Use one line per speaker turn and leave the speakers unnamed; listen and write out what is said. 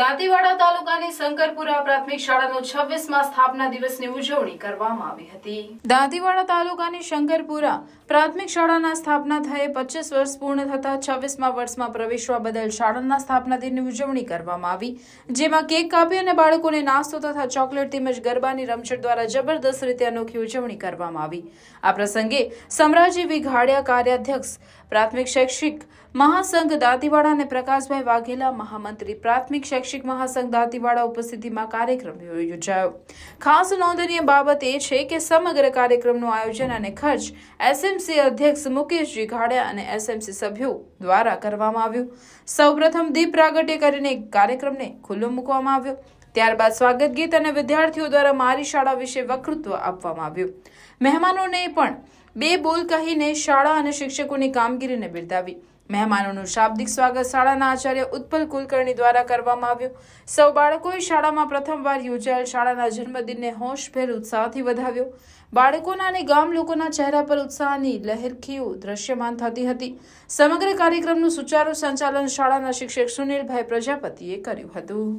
દાંતીવાડા તાલુકાની શંકરપુરા પ્રાથમિક શાળાનો છવ્વીસમાં સ્થાપના દિવસની ઉજવણી કરવામાં આવી હતી દાંતીવાડા તાલુકાની શંકરપુરા પ્રાથમિક શાળાના સ્થાપના થયે પચીસ વર્ષ પૂર્ણ થતા છવ્વીસમાં વર્ષમાં પ્રવેશવા બદલ શાળાના સ્થાપના દિનની ઉજવણી કરવામાં આવી જેમાં કેક કાપી અને બાળકોને નાસ્તો તથા ચોકલેટ તેમજ ગરબાની રમઝટ દ્વારા જબરદસ્ત રીતે અનોખી ઉજવણી કરવામાં આવી આ પ્રસંગે સમરાજી વિઘાડિયા કાર્યાધ્યક્ષ પ્રાથમિક શૈક્ષિક મહાસંઘ દાંતીવાડા અને પ્રકાશભાઈ વાઘેલા મહામંત્રી પ્રાથમિક શૈક્ષિક મહાસંઘ દાંતીવાડા ઉપસ્થિતિમાં કાર્યક્રમ યોજાયો ખાસ નોંધનીય બાબત એ છે કે સમગ્ર કાર્યક્રમનું આયોજન અને ખર્ચ એસએમસી અધ્યક્ષ મુકેશજી ઘાડિયા અને એસએમસી સભ્યો દ્વારા કરવામાં આવ્યું સૌપ્રથમ દીપ પ્રાગટ્ય કરીને કાર્યક્રમને ખુલ્લો મૂકવામાં આવ્યો ત્યારબાદ સ્વાગત ગીત અને વિદ્યાર્થીઓ દ્વારા મારી શાળા વિશે વક્તૃત્વ આપવામાં આવ્યું મહેમાનોને પણ બે બોલ કહીને શાળા અને શિક્ષકોની કામગીરીને બિરદાવી મહેમાનોનું શાબ્દિક સ્વાગત શાળાના આચાર્ય ઉત્પલ કુલકર્ણી દ્વારા કરવામાં આવ્યું સૌ બાળકોએ શાળામાં પ્રથમવાર યોજાયેલ શાળાના જન્મદિનને હોશભેર ઉત્સાહથી વધાવ્યો બાળકોના અને ગામ લોકોના ચહેરા પર ઉત્સાહની લહેરખીઓ દ્રશ્યમાન થતી હતી સમગ્ર કાર્યક્રમનું સુચારુ સંચાલન શાળાના શિક્ષક સુનિલભાઈ પ્રજાપતિએ કર્યું હતું